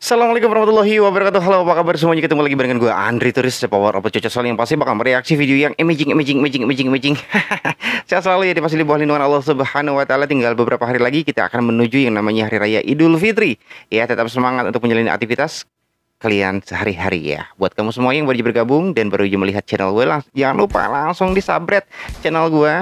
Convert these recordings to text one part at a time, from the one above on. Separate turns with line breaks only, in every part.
Assalamualaikum warahmatullahi wabarakatuh Halo apa kabar semuanya ketemu lagi dengan gue Andri Turis Power of Cocok Soal yang pasti bakal mereaksi video yang Imaging, imaging, imaging, imaging, imaging Saya selalu ya pasti di bawah lindungan Allah Subhanahu Wa Taala Tinggal beberapa hari lagi kita akan menuju yang namanya Hari Raya Idul Fitri Ya tetap semangat untuk menjalani aktivitas kalian sehari-hari ya. Buat kamu semua yang baru bergabung dan baru melihat channel gue, lang jangan lupa langsung di subscribe channel gue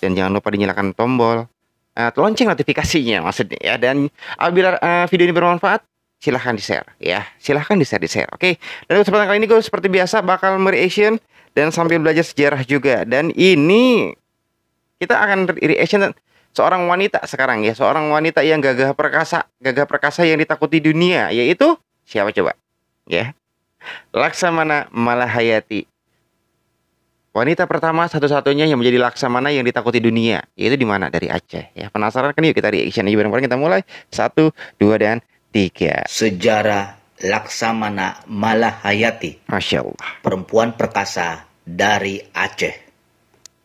dan jangan lupa dinyalakan tombol uh, lonceng notifikasinya maksudnya ya. Dan apabila uh, video ini bermanfaat, silahkan di-share ya. Silahkan di-share di-share. Oke. Okay? Dan kesempatan kali ini gue seperti biasa bakal mereaction dan sambil belajar sejarah juga. Dan ini kita akan reaction seorang wanita sekarang ya, seorang wanita yang gagah perkasa, gagah perkasa yang ditakuti dunia, yaitu Siapa coba? Ya. Laksamana Malahayati. Wanita pertama satu-satunya yang menjadi laksamana yang ditakuti dunia, yaitu di mana? Dari Aceh. Ya, penasaran kan yuk kita reaction aja bareng-bareng kita mulai. Satu, dua, dan tiga.
Sejarah Laksamana Malahayati. Masya Allah. Perempuan perkasa dari Aceh.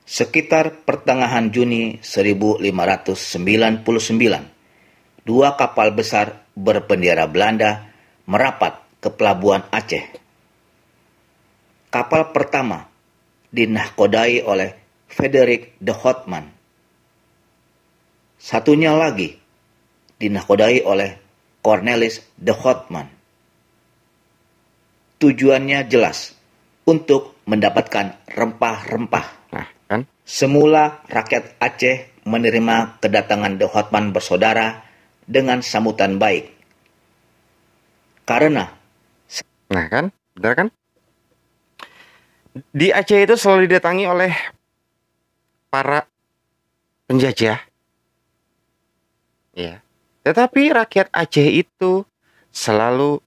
Sekitar pertengahan Juni 1599, dua kapal besar berbendera Belanda merapat ke pelabuhan Aceh. Kapal pertama dinahkodai oleh Frederick de Hotman. Satunya lagi dinahkodai oleh Cornelis de Hotman. Tujuannya jelas, untuk mendapatkan rempah-rempah. Nah, kan? Semula rakyat Aceh menerima kedatangan de Hotman bersaudara dengan sambutan baik. Karena Nah kan, benar kan?
Di Aceh itu selalu didatangi oleh para penjajah. Ya. Tetapi rakyat Aceh itu selalu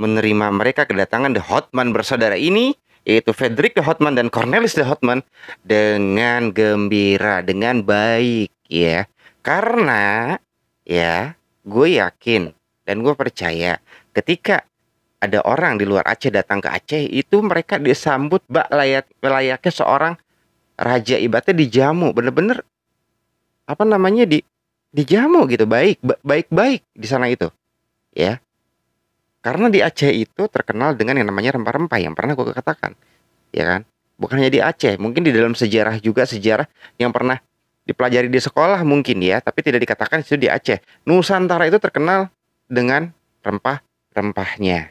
menerima mereka kedatangan The Hotman bersaudara ini yaitu Frederick The Hotman dan Cornelis The Hotman dengan gembira, dengan baik ya. Karena ya, gue yakin dan gue percaya ketika ada orang di luar Aceh datang ke Aceh itu mereka disambut bak layak layaknya seorang raja ibatnya dijamu bener-bener apa namanya di dijamu gitu baik baik baik di sana itu ya karena di Aceh itu terkenal dengan yang namanya rempah-rempah yang pernah gue katakan ya kan bukan hanya di Aceh mungkin di dalam sejarah juga sejarah yang pernah dipelajari di sekolah mungkin ya tapi tidak dikatakan itu di Aceh Nusantara itu terkenal dengan rempah rempahnya.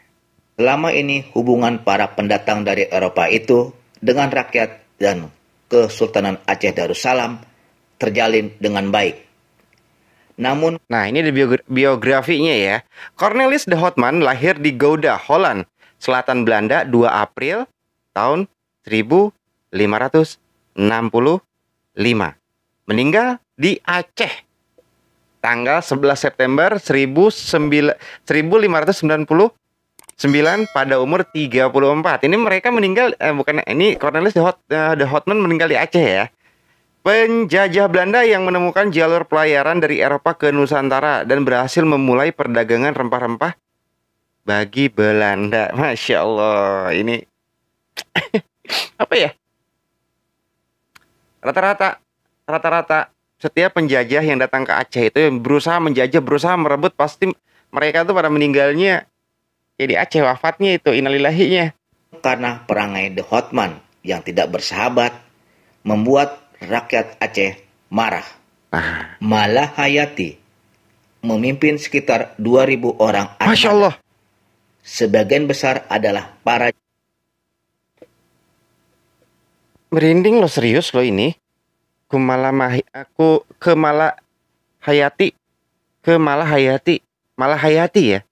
Selama ini hubungan para pendatang dari Eropa itu dengan rakyat dan Kesultanan Aceh Darussalam terjalin dengan baik. Namun,
nah ini di biografinya ya. Cornelis de Houtman lahir di Gouda, Holland, selatan Belanda 2 April tahun 1565. Meninggal di Aceh tanggal 11 September 19, 1599 pada umur 34. Ini mereka meninggal eh, bukan ini Cornelis de Hot, uh, eh, the Hotman meninggal di Aceh ya. Penjajah Belanda yang menemukan jalur pelayaran dari Eropa ke Nusantara dan berhasil memulai perdagangan rempah-rempah bagi Belanda. Masya Allah, ini apa ya? Rata-rata, rata-rata setiap penjajah yang datang ke Aceh itu yang berusaha menjajah, berusaha merebut pasti mereka itu
pada meninggalnya ya Aceh wafatnya itu inalilahinya. Karena perangai The Hotman yang tidak bersahabat membuat rakyat Aceh marah. Ah. Malah Hayati memimpin sekitar 2000 orang Aceh Masya Allah. Sebagian besar adalah para
Merinding lo serius lo ini? Kumala Mahi aku Kemala Hayati Kemala Hayati Malah Hayati ya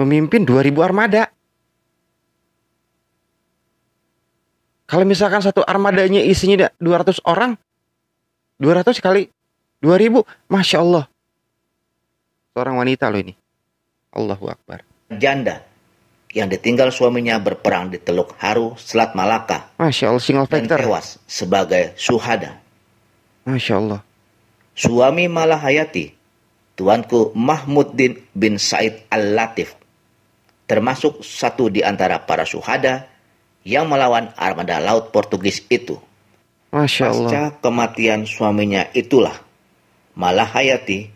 memimpin 2000 armada kalau misalkan satu armadanya isinya 200 orang 200 kali 2000 Masya Allah seorang wanita loh
ini Allahu Akbar janda yang ditinggal suaminya berperang di Teluk Haru, Selat Malaka. Masya Allah, single Dan tewas sebagai suhada. Masya Allah. Suami malah hayati, Tuanku Mahmuddin bin Said Al-Latif, termasuk satu di antara para suhada yang melawan armada laut Portugis itu.
Masya Allah. Pasca
kematian suaminya itulah, malah hayati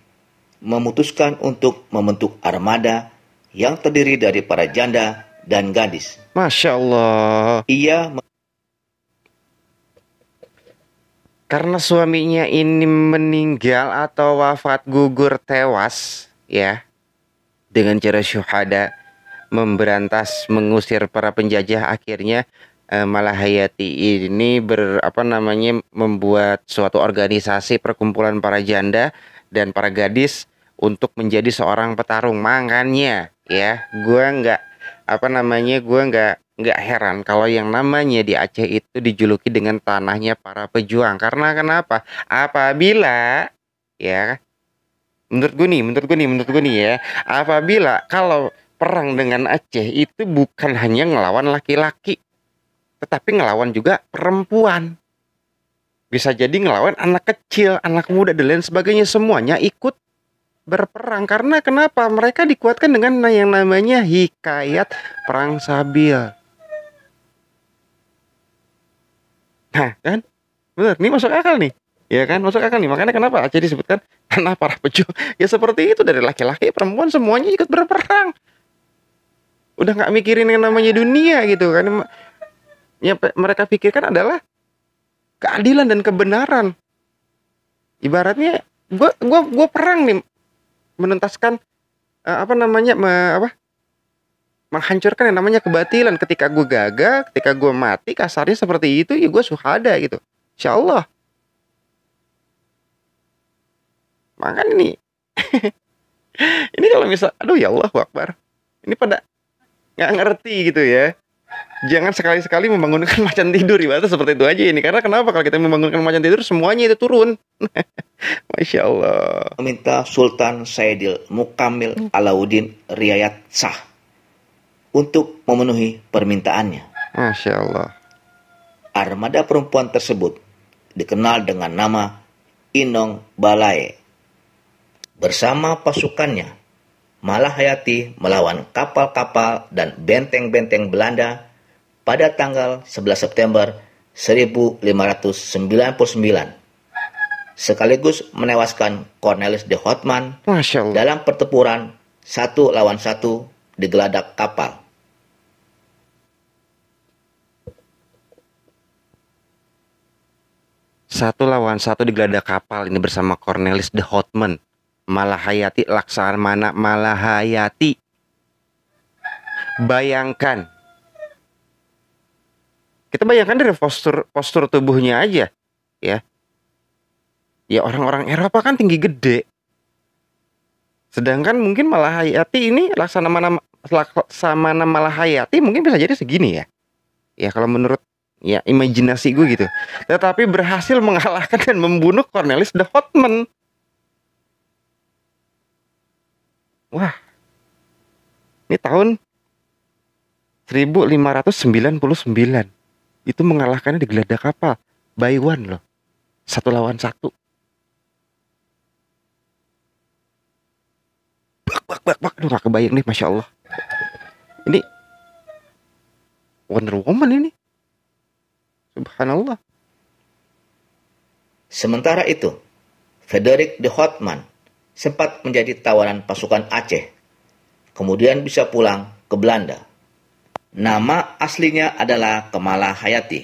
memutuskan untuk membentuk armada yang terdiri dari para janda dan gadis. Masya
Allah. Ia karena suaminya ini meninggal atau wafat gugur tewas ya dengan cara syuhada memberantas mengusir para penjajah akhirnya eh, malah Hayati ini ber apa namanya membuat suatu organisasi perkumpulan para janda dan para gadis untuk menjadi seorang petarung mangannya ya gue nggak apa namanya gue nggak nggak heran kalau yang namanya di Aceh itu dijuluki dengan tanahnya para pejuang karena kenapa apabila ya menurut gue nih menurut gue nih menurut gue nih ya apabila kalau perang dengan Aceh itu bukan hanya ngelawan laki-laki tetapi ngelawan juga perempuan bisa jadi ngelawan anak kecil anak muda dan lain sebagainya semuanya ikut berperang karena kenapa mereka dikuatkan dengan yang namanya hikayat perang Sabil. Nah kan, benar. Ini masuk akal nih, ya kan masuk akal nih. Makanya kenapa aja disebutkan tanah para pejuang. Ya seperti itu dari laki-laki, perempuan semuanya ikut berperang. Udah nggak mikirin yang namanya dunia gitu kan. Yang mereka pikirkan adalah keadilan dan kebenaran. Ibaratnya gue gue gue perang nih menuntaskan uh, apa namanya me, apa menghancurkan yang namanya kebatilan ketika gue gagal ketika gue mati kasarnya seperti itu ya gue suhada gitu insya Allah makan ini ini kalau misal aduh ya Allah wakbar ini pada nggak ngerti gitu ya jangan sekali-sekali membangunkan macan tidur ibaratnya seperti itu aja ini karena kenapa kalau kita membangunkan macan tidur semuanya itu turun
Masya Allah meminta Sultan Saidil Mukamil hmm. Alauddin Riayat Shah untuk memenuhi permintaannya
Masya Allah
armada perempuan tersebut dikenal dengan nama Inong Balai bersama pasukannya Malah Hayati melawan kapal-kapal dan benteng-benteng Belanda pada tanggal 11 September 1599 sekaligus menewaskan Cornelis de Houtman dalam pertempuran satu lawan satu di geladak kapal.
Satu lawan satu di geladak kapal ini bersama Cornelis de Houtman. Malahayati Laksamana Malahayati. Bayangkan kita bayangkan dari postur postur tubuhnya aja, ya. Ya orang-orang Eropa kan tinggi gede. Sedangkan mungkin malah Hayati ini laksana mana nama Malahayati mungkin bisa jadi segini ya. Ya kalau menurut ya imajinasi gue gitu. Tetapi berhasil mengalahkan dan membunuh Cornelis the Hotman. Wah. Ini tahun 1599 itu mengalahkannya di geladak kapal by one loh satu lawan satu bak bak bak bak aduh gak kebayang nih masya Allah ini Wonder
Woman ini subhanallah sementara itu Frederick de Hotman sempat menjadi tawanan pasukan Aceh kemudian bisa pulang ke Belanda Nama aslinya adalah Kemala Hayati.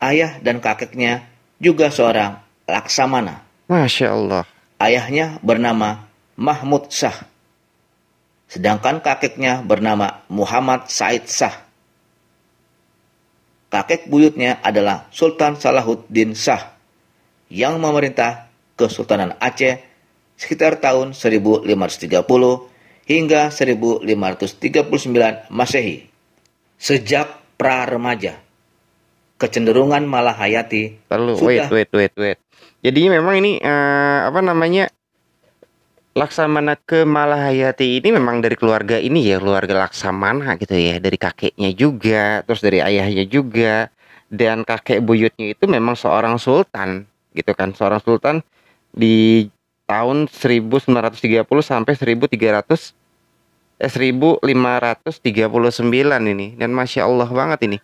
Ayah dan kakeknya juga seorang laksamana. Masya Allah. Ayahnya bernama Mahmud Shah. Sedangkan kakeknya bernama Muhammad Said Shah. Kakek buyutnya adalah Sultan Salahuddin Shah yang memerintah Kesultanan Aceh sekitar tahun 1530 hingga 1539 Masehi. Sejak pra-remaja, kecenderungan Malahayati
Lalu, sudah... Wait, wait, wait, wait. Jadi memang ini uh, apa namanya
Laksamana ke
Malahayati ini memang dari keluarga ini ya, keluarga Laksamana gitu ya, dari kakeknya juga, terus dari ayahnya juga, dan kakek buyutnya itu memang seorang sultan gitu kan, seorang sultan di tahun 1930 sampai 1300 1539 ini dan masya Allah
banget ini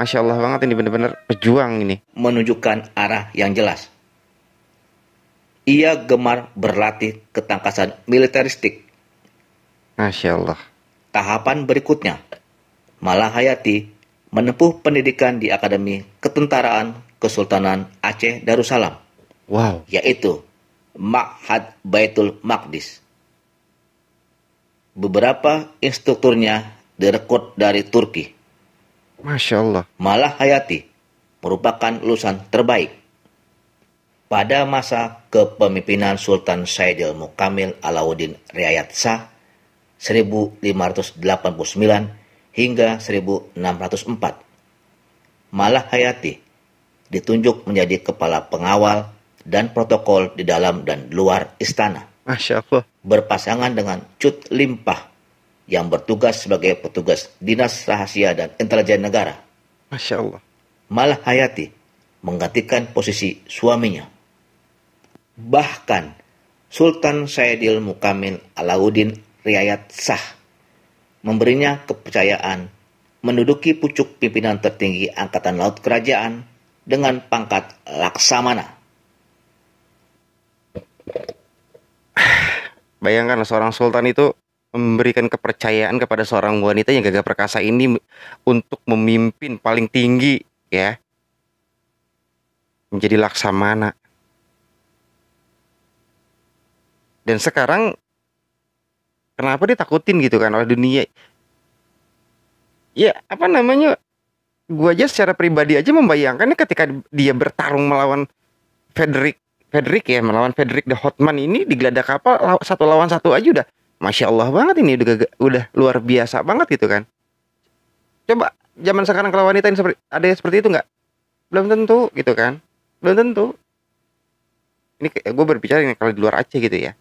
masya Allah banget ini benar-benar pejuang ini menunjukkan arah yang jelas ia gemar berlatih ketangkasan militeristik masya Allah tahapan berikutnya Malahayati menempuh pendidikan di Akademi Ketentaraan Kesultanan Aceh Darussalam wow yaitu Ma'had Baitul Maqdis beberapa instrukturnya direkrut dari Turki. Masya Allah. Malah Hayati merupakan lulusan terbaik. Pada masa kepemimpinan Sultan Saidil Mukamil Alauddin Riayat Shah 1589 hingga 1604. Malah Hayati ditunjuk menjadi kepala pengawal dan protokol di dalam dan luar istana. Masya Allah. Berpasangan dengan Cut Limpah yang bertugas sebagai petugas Dinas Rahasia dan Intelijen Negara. Masya Allah. Malah Hayati menggantikan posisi suaminya. Bahkan Sultan Sayyidil Mukamin Alauddin Riayat Shah memberinya kepercayaan menduduki pucuk pimpinan tertinggi Angkatan Laut Kerajaan dengan pangkat Laksamana. Bayangkanlah seorang
sultan itu memberikan kepercayaan kepada seorang wanita yang gagah perkasa ini untuk memimpin paling tinggi ya menjadi laksamana dan sekarang kenapa ditakutin gitu kan oleh dunia ya apa namanya gua aja secara pribadi aja membayangkannya ketika dia bertarung melawan Frederick Fedrik ya melawan Fedrik the Hotman ini di geladak kapal satu lawan satu aja udah masya Allah banget ini udah udah luar biasa banget gitu kan coba zaman sekarang kalau wanita ini seperti ada yang seperti itu nggak belum tentu gitu kan belum tentu ini gue berbicara ini kalau di luar Aceh gitu ya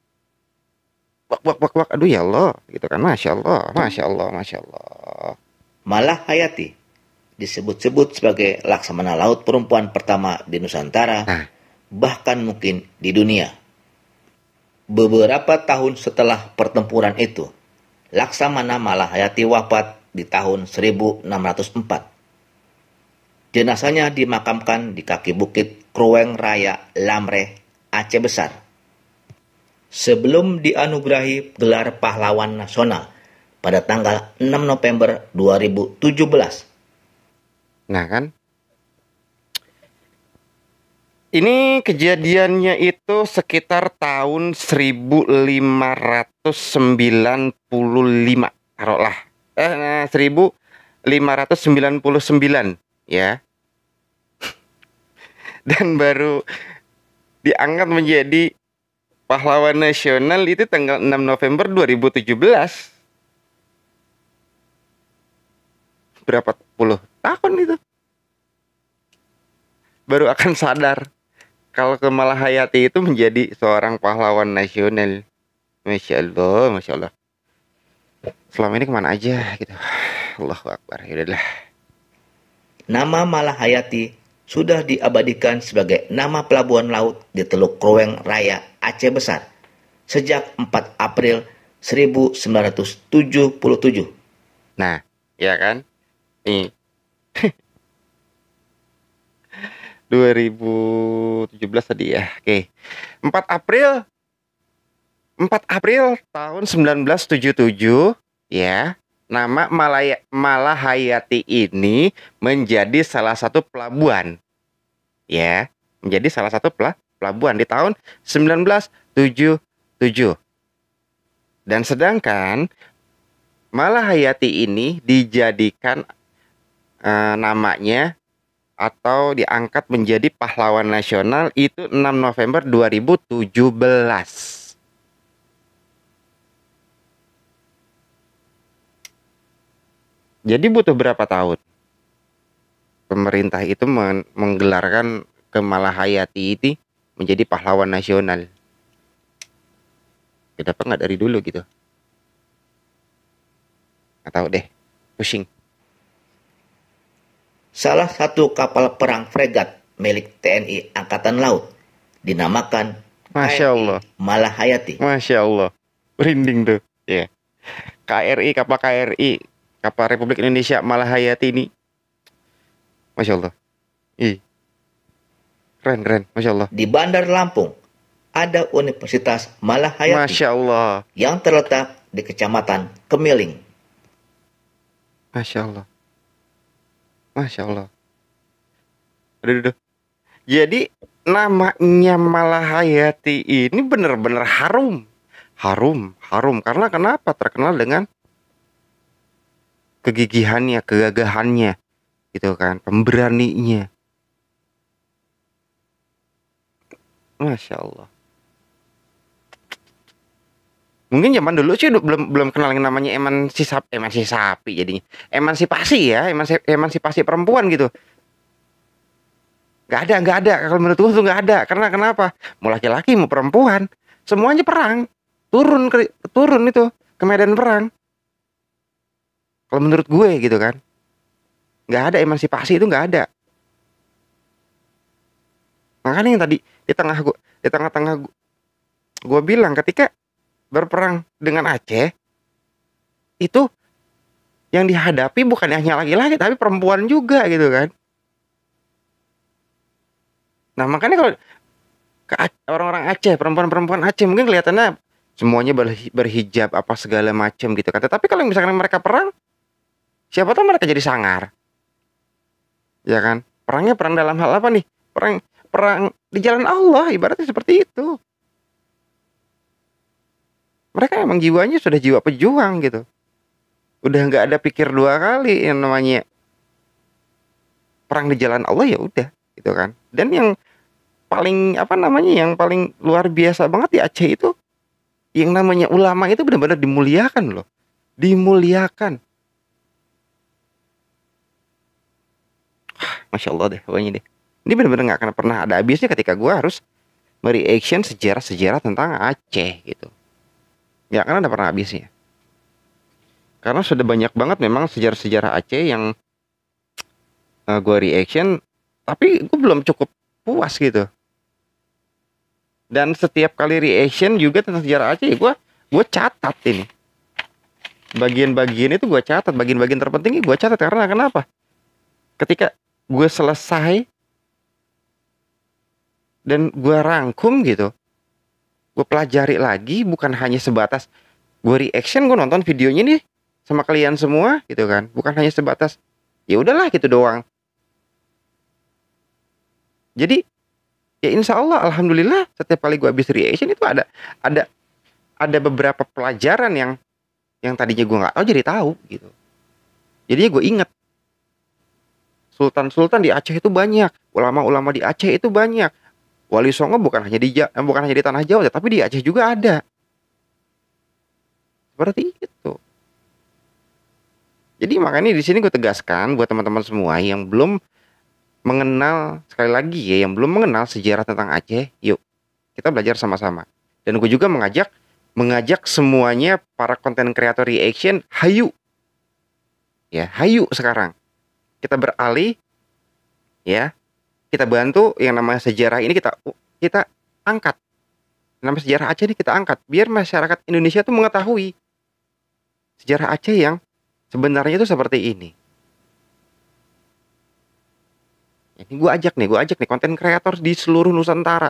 wak wak wak wak aduh ya Allah gitu kan masya Allah masya Allah masya Allah
malah Hayati disebut-sebut sebagai laksamana laut perempuan pertama di Nusantara nah bahkan mungkin di dunia. Beberapa tahun setelah pertempuran itu, Laksamana Malahayati wafat di tahun 1604. Jenazahnya dimakamkan di kaki bukit Krueng Raya Lamre, Aceh Besar. Sebelum dianugerahi gelar pahlawan nasional pada tanggal 6 November 2017. Nah kan, ini
kejadiannya itu sekitar tahun 1595 taruhlah eh 1599 nah, ya. Dan baru diangkat menjadi pahlawan nasional itu tanggal 6 November 2017. Berapa puluh tahun itu? Baru akan sadar kalau Kemal Hayati itu menjadi seorang pahlawan nasional. Masya Allah, Masya Allah. Selama ini kemana aja gitu. Allah Akbar, yaudahlah.
Nama Malahayati sudah diabadikan sebagai nama pelabuhan laut di Teluk Kroweng Raya Aceh Besar sejak 4 April 1977. Nah, ya
kan? Nih. 2017 tadi ya. Oke. 4 April 4 April tahun 1977 ya. Nama Malaya, Malahayati ini menjadi salah satu pelabuhan. Ya, menjadi salah satu pelabuhan di tahun 1977. Dan sedangkan Malahayati ini dijadikan uh, namanya atau diangkat menjadi pahlawan nasional itu 6 November 2017. Jadi butuh berapa tahun? Pemerintah itu menggelarkan Kemala Hayati itu menjadi pahlawan nasional. Kenapa nggak dari dulu gitu? Nggak tahu deh, pusing
salah satu kapal perang fregat milik TNI Angkatan Laut dinamakan
Masya Allah. Malahayati. Masya Allah. Rinding tuh. Ya. Yeah. KRI, kapal KRI, kapal Republik Indonesia Malahayati ini.
Masya Allah. I, Keren, keren. Masya Allah. Di Bandar Lampung, ada Universitas Malahayati. Masya Allah. Yang terletak di Kecamatan Kemiling.
Masya Allah. Masya Allah.
Aduh, aduh. Jadi namanya
Malahayati ini benar-benar harum. Harum, harum. Karena kenapa? Terkenal dengan kegigihannya, kegagahannya. Gitu kan, pemberaninya. Masya Allah mungkin zaman dulu sih belum belum kenal yang namanya emansisap emansisapi eh, jadinya emansipasi ya si emansipasi perempuan gitu nggak ada nggak ada kalau menurut gue tuh nggak ada karena kenapa mau laki-laki mau perempuan semuanya perang turun ke, turun itu ke medan perang kalau menurut gue gitu kan nggak ada emansipasi itu nggak ada makanya yang tadi di tengah gue di tengah-tengah gue bilang ketika berperang dengan Aceh itu yang dihadapi bukan hanya laki-laki tapi perempuan juga gitu kan. Nah makanya kalau ke orang-orang Aceh, perempuan-perempuan Aceh mungkin kelihatannya semuanya berhijab apa segala macam gitu kan. Tapi kalau misalkan mereka perang, siapa tahu mereka jadi sangar. Ya kan? Perangnya perang dalam hal apa nih? Perang perang di jalan Allah ibaratnya seperti itu mereka emang jiwanya sudah jiwa pejuang gitu udah nggak ada pikir dua kali yang namanya perang di jalan Allah ya udah gitu kan dan yang paling apa namanya yang paling luar biasa banget di Aceh itu yang namanya ulama itu benar-benar dimuliakan loh dimuliakan Masya Allah deh pokoknya deh ini benar-benar nggak akan pernah ada habisnya ketika gue harus mereaction sejarah-sejarah tentang Aceh gitu Ya karena udah pernah habis ya Karena sudah banyak banget memang sejarah-sejarah Aceh yang uh, eh, gue reaction, tapi gue belum cukup puas gitu. Dan setiap kali reaction juga tentang sejarah Aceh, gue gue catat ini. Bagian-bagian itu gue catat, bagian-bagian terpenting gue catat karena kenapa? Ketika gue selesai dan gue rangkum gitu, gue pelajari lagi bukan hanya sebatas gue reaction gue nonton videonya nih sama kalian semua gitu kan bukan hanya sebatas ya udahlah gitu doang jadi ya insya Allah alhamdulillah setiap kali gue habis reaction itu ada ada ada beberapa pelajaran yang yang tadinya gue nggak tahu jadi tahu gitu jadinya gue inget sultan-sultan di Aceh itu banyak ulama-ulama di Aceh itu banyak Wali Songo bukan hanya di eh, bukan hanya di tanah Jawa, tapi di Aceh juga ada. Seperti itu. Jadi makanya di sini gue tegaskan buat teman-teman semua yang belum mengenal sekali lagi ya, yang belum mengenal sejarah tentang Aceh, yuk kita belajar sama-sama. Dan gue juga mengajak mengajak semuanya para konten kreator reaction, hayu. Ya, hayu sekarang. Kita beralih ya kita bantu yang namanya sejarah ini kita kita angkat nama sejarah Aceh ini kita angkat biar masyarakat Indonesia tuh mengetahui sejarah Aceh yang sebenarnya itu seperti ini. Ini gue ajak nih, gue ajak nih konten kreator di seluruh Nusantara.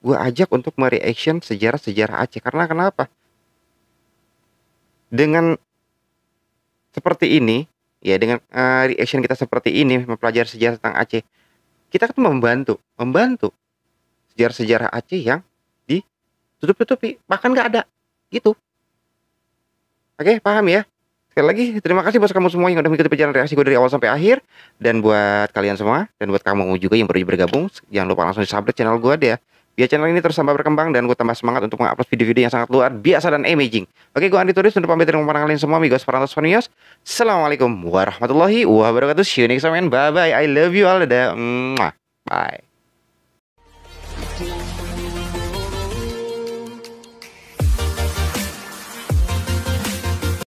Gue ajak untuk mereaction sejarah-sejarah Aceh karena kenapa? Dengan seperti ini ya dengan uh, reaction kita seperti ini mempelajari sejarah tentang Aceh kita kan membantu membantu sejarah-sejarah Aceh yang ditutup-tutupi bahkan nggak ada gitu oke paham ya sekali lagi terima kasih buat kamu semua yang udah mengikuti perjalanan reaksi gue dari awal sampai akhir dan buat kalian semua dan buat kamu juga yang baru bergabung jangan lupa langsung subscribe channel gue deh ya. Biar ya, channel ini terus tambah berkembang dan gue tambah semangat untuk mengupload video-video yang sangat luar biasa dan amazing. Oke, gue Andi Turis untuk pamit dan memenang kalian semua, amigos Parantos Fonios. Assalamualaikum warahmatullahi wabarakatuh. See you next time, bye-bye. I love you all. Bye.